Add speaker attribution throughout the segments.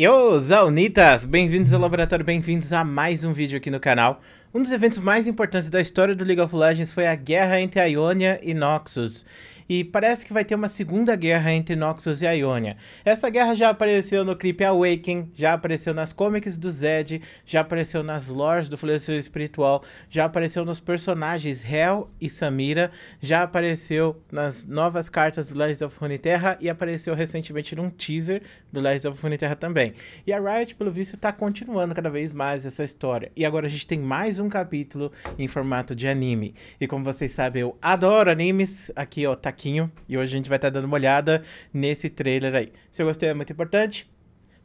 Speaker 1: Yo, Zaunitas! Bem-vindos ao laboratório, bem-vindos a mais um vídeo aqui no canal. Um dos eventos mais importantes da história do League of Legends foi a guerra entre Ionia e Noxus e parece que vai ter uma segunda guerra entre Noxus e Ionia. Essa guerra já apareceu no clipe Awaken, já apareceu nas comics do Zed, já apareceu nas lores do Florescimento Espiritual, já apareceu nos personagens Hell e Samira, já apareceu nas novas cartas do Lies of Runeterra e apareceu recentemente num teaser do Lies of Runeterra também. E a Riot, pelo visto, está continuando cada vez mais essa história. E agora a gente tem mais um capítulo em formato de anime. E como vocês sabem, eu adoro animes. Aqui, ó, é tá Marquinho e hoje a gente vai estar tá dando uma olhada nesse trailer aí. Se eu gostei é muito importante,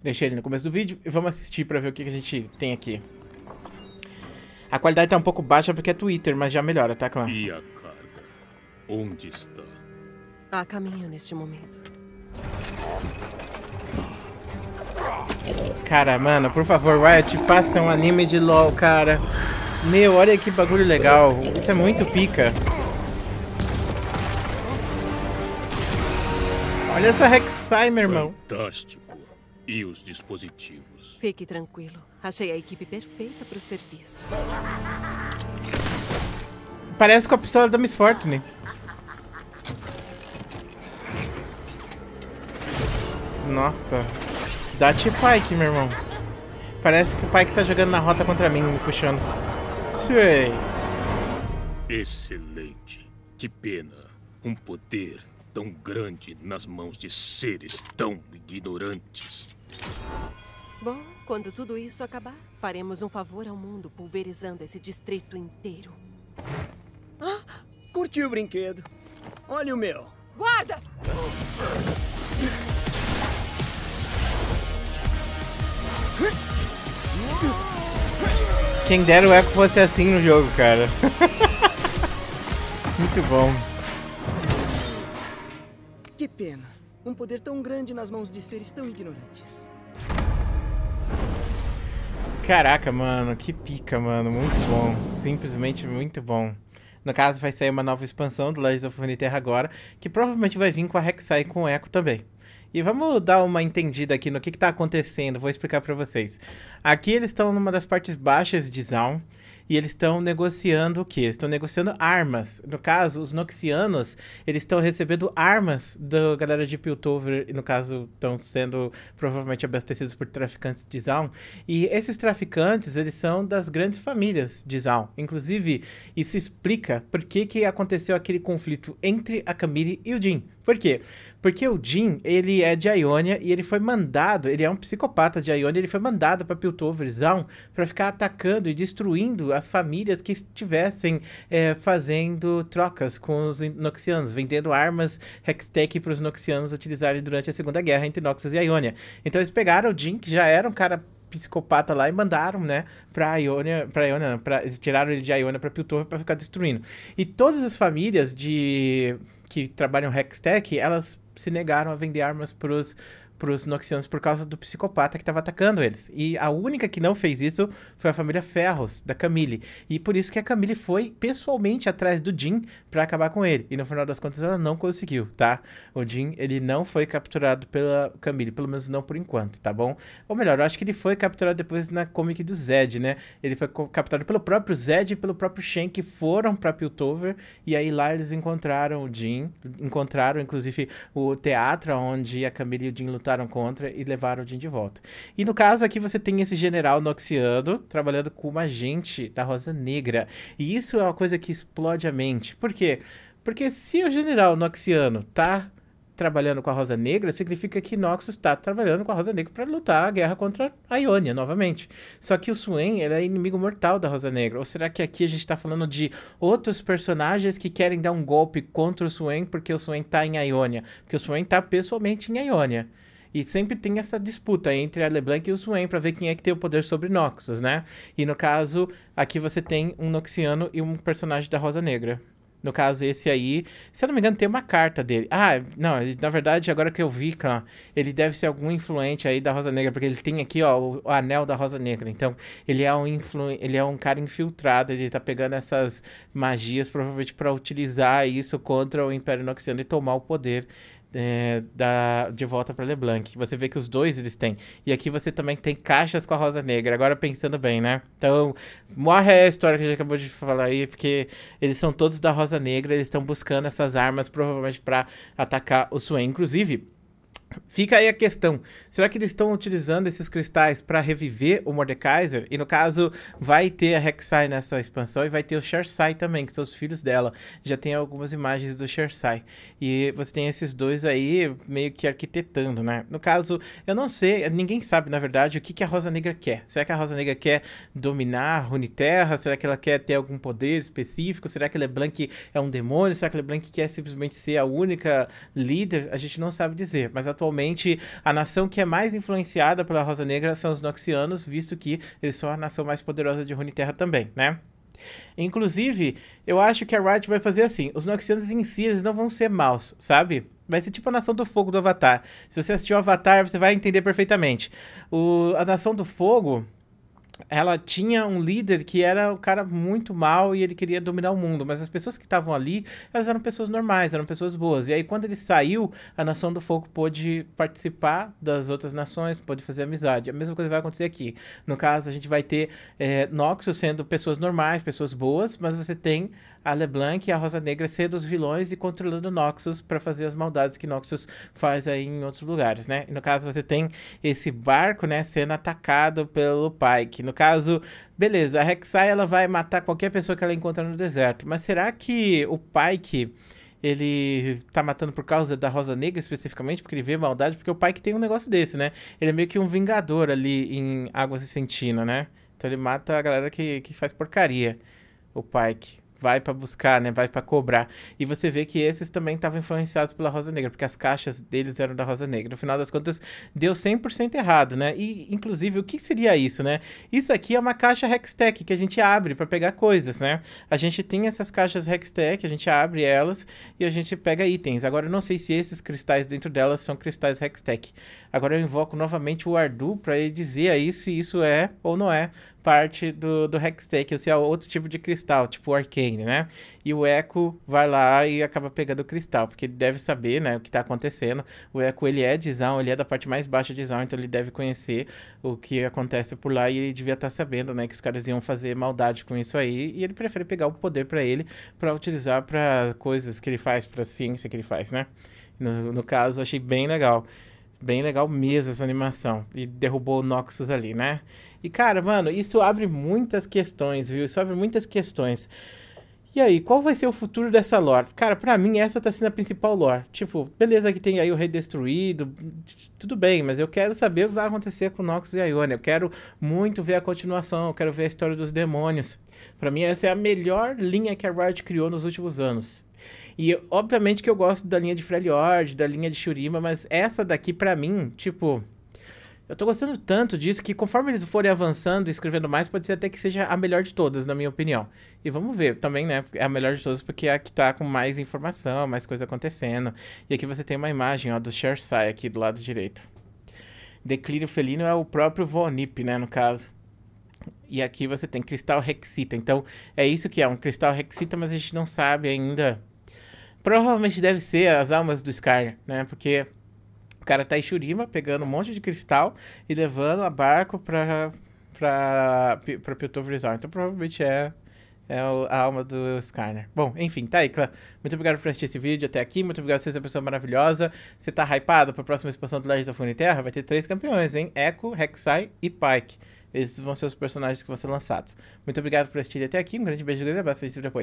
Speaker 1: deixei ele no começo do vídeo e vamos assistir para ver o que, a gente tem aqui. A qualidade tá um pouco baixa porque é Twitter, mas já melhora, tá, claro? E a carga? Onde está? A tá caminho neste momento. Cara, mano, por favor, Riot, faça um anime de LOL, cara. Meu, olha que bagulho legal. Isso é muito pica. Olha essa Rek'Sai, meu irmão. Fantástico. E os dispositivos? Fique tranquilo. Achei a equipe perfeita para o serviço. Parece com a pistola da Miss Fortune. Nossa. Dá tipo Pike, meu irmão. Parece que o Pike tá jogando na rota contra mim, me puxando. Sei. Excelente. Que pena. Um poder tão grande nas mãos de seres tão ignorantes. Bom, quando tudo isso acabar, faremos um favor ao mundo pulverizando esse distrito inteiro. Ah, curtiu o brinquedo. Olha o meu. Guardas! Quem dera o eco fosse assim no jogo, cara. Muito bom. Um poder tão grande nas mãos de seres tão ignorantes. Caraca, mano, que pica, mano. Muito bom. Simplesmente muito bom. No caso, vai sair uma nova expansão do Legends of Terra agora, que provavelmente vai vir com a Rek'Sai e com o Echo também. E vamos dar uma entendida aqui no que, está acontecendo, vou explicar para vocês. Aqui eles estão numa das partes baixas de Zaun, e eles estão negociando o quê? Eles estão negociando armas. No caso, os Noxianos, eles estão recebendo armas da galera de Piltover, e no caso, estão sendo provavelmente abastecidos por traficantes de Zaun. E esses traficantes, eles são das grandes famílias de Zaun. Inclusive, isso explica por que, que aconteceu aquele conflito entre a Camille e o Jin. Por quê? Porque o Jin, ele é de Ionia e ele foi mandado, ele é um psicopata de Ionia, ele foi mandado para Piltoverzão para ficar atacando e destruindo as famílias que estivessem é, fazendo trocas com os Noxianos, vendendo armas Hextech para os Noxianos utilizarem durante a Segunda Guerra entre Noxus e Ionia. Então eles pegaram o Jin, que já era um cara psicopata lá e mandaram, né, pra Ionia, pra Ionia, pra, tiraram ele de Ionia pra Piltover pra ficar destruindo. E todas as famílias de que trabalham hextech, elas se negaram a vender armas pros pros Noxianos por causa do psicopata que tava atacando eles. E a única que não fez isso foi a família Ferros, da Camille. E por isso que a Camille foi pessoalmente atrás do Jim para acabar com ele. E no final das contas ela não conseguiu, tá? O Jim ele não foi capturado pela Camille, pelo menos não por enquanto, tá bom? Ou melhor, eu acho que ele foi capturado depois na comic do Zed, né? Ele foi capturado pelo próprio Zed e pelo próprio Shen, que foram pra Piltover. E aí lá eles encontraram o Jim encontraram inclusive o teatro onde a Camille e o Jim lutaram contra e levaram o Jin de volta. E no caso aqui você tem esse general noxiano trabalhando com uma agente da Rosa Negra. E isso é uma coisa que explode a mente. Por quê? Porque se o general noxiano tá trabalhando com a Rosa Negra, significa que Noxus está trabalhando com a Rosa Negra para lutar a guerra contra a Ionia novamente. Só que o Swain é inimigo mortal da Rosa Negra. Ou será que aqui a gente está falando de outros personagens que querem dar um golpe contra o Swain porque o Swain está em Ionia? Porque o Swain está pessoalmente em Ionia. E sempre tem essa disputa entre a LeBlanc e o Swain para ver quem é que tem o poder sobre Noxus, né? E no caso, aqui você tem um Noxiano e um personagem da Rosa Negra. No caso, esse aí, se eu não me engano, tem uma carta dele. Ah, não, na verdade, agora que eu vi, cara, ele deve ser algum influente aí da Rosa Negra, porque ele tem aqui, ó, o, o anel da Rosa Negra. Então, ele é um influ ele é um cara infiltrado, ele tá pegando essas magias provavelmente para utilizar isso contra o Império Noxiano e tomar o poder é, da, de volta para LeBlanc. Você vê que os dois eles têm. E aqui você também tem caixas com a Rosa Negra. Agora pensando bem, né? Então, morre a história que a gente acabou de falar aí, porque eles são todos da Rosa Negra, eles estão buscando essas armas provavelmente para atacar o Swain. Inclusive, Fica aí a questão: será que eles estão utilizando esses cristais para reviver o Mordekaiser? E no caso, vai ter a Rek'Sai nessa expansão e vai ter o Shersai também, que são os filhos dela. Já tem algumas imagens do Shersai. E você tem esses dois aí meio que arquitetando, né? No caso, eu não sei, ninguém sabe na verdade o que, que a Rosa Negra quer. Será que a Rosa Negra quer dominar a Runeterra? Será que ela quer ter algum poder específico? Será que Leblanc é um demônio? Será que Leblanc quer simplesmente ser a única líder? A gente não sabe dizer, mas atualmente atualmente a nação que é mais influenciada pela Rosa Negra são os Noxianos, visto que eles são a nação mais poderosa de Terra também, né? Inclusive, eu acho que a Riot vai fazer assim. Os Noxianos em si, eles não vão ser maus, sabe? Vai ser tipo a Nação do Fogo do Avatar. Se você assistiu o Avatar, você vai entender perfeitamente. O, a Nação do Fogo, ela tinha um líder que era um cara muito mal e ele queria dominar o mundo, mas as pessoas que estavam ali, elas eram pessoas normais, eram pessoas boas. E aí quando ele saiu, a Nação do Fogo pôde participar das outras nações, pôde fazer amizade. A mesma coisa vai acontecer aqui. No caso, a gente vai ter é, Noxus sendo pessoas normais, pessoas boas, mas você tem a LeBlanc e a Rosa Negra sendo os vilões e controlando Noxus para fazer as maldades que Noxus faz aí em outros lugares, né? E no caso, você tem esse barco, né, sendo atacado pelo Pike. No caso, beleza, a Rek'Sai ela vai matar qualquer pessoa que ela encontra no deserto, mas será que o Pyke ele tá matando por causa da Rosa Negra especificamente, porque ele vê maldade, porque o Pyke tem um negócio desse, né? Ele é meio que um vingador ali em e Cicentina, né? Então ele mata a galera que, que faz porcaria, o Pyke vai para buscar, né? Vai para cobrar. E você vê que esses também estavam influenciados pela Rosa Negra, porque as caixas deles eram da Rosa Negra. No final das contas, deu 100% errado, né? E inclusive, o que seria isso, né? Isso aqui é uma caixa Hextech que a gente abre para pegar coisas, né? A gente tem essas caixas Hextech, a gente abre elas e a gente pega itens. Agora eu não sei se esses cristais dentro delas são cristais Hextech. Agora eu invoco novamente o Ardu para ele dizer aí se isso é ou não é parte do, do Hextech, ou assim, seja, é outro tipo de cristal, tipo o Arcane, né? E o Echo vai lá e acaba pegando o cristal, porque ele deve saber, né, o que tá acontecendo. O Echo, ele é de Zaun, ele é da parte mais baixa de Zaun, então ele deve conhecer o que acontece por lá e ele devia estar tá sabendo, né, que os caras iam fazer maldade com isso aí, e ele prefere pegar o poder para ele para utilizar para coisas que ele faz, para ciência que ele faz, né? No, no caso, achei bem legal. Bem legal mesmo essa animação. E derrubou o Noxus ali, né? E, cara, mano, isso abre muitas questões, viu? Isso abre muitas questões. E aí, qual vai ser o futuro dessa lore? Cara, para mim essa tá sendo a principal lore. Tipo, beleza que tem aí o rei destruído, tudo bem, mas eu quero saber o que vai acontecer com Nox e Ione. Eu quero muito ver a continuação, eu quero ver a história dos demônios. Para mim essa é a melhor linha que a Riot criou nos últimos anos. E obviamente que eu gosto da linha de Freljord, da linha de Shurima, mas essa daqui para mim, tipo, eu tô gostando tanto disso que conforme eles forem avançando e escrevendo mais, pode ser até que seja a melhor de todas, na minha opinião. E vamos ver também, né? É a melhor de todas porque é a que tá com mais informação, mais coisa acontecendo. E aqui você tem uma imagem, ó, do Shersai aqui do lado direito. Declínio felino é o próprio Vonip, né, no caso. E aqui você tem cristal hexita. Então, é isso que é, um cristal hexita, mas a gente não sabe ainda. Provavelmente deve ser as almas do Scar, né? Porque o cara tá em Shurima pegando um monte de cristal e levando a barco pra, pra, pra Piltover Resort. Então provavelmente é, é a alma do Skarner. Bom, enfim, tá aí, Clã. Muito obrigado por assistir esse vídeo até aqui. Muito obrigado por você, essa pessoa maravilhosa. Você tá hypado pra próxima expansão do Legends of Terra? Vai ter três campeões, hein? Echo, Rek'Sai e Pike. Esses vão ser os personagens que vão ser lançados. Muito obrigado por assistir até aqui. Um grande beijo e um abraço. A gente se depois.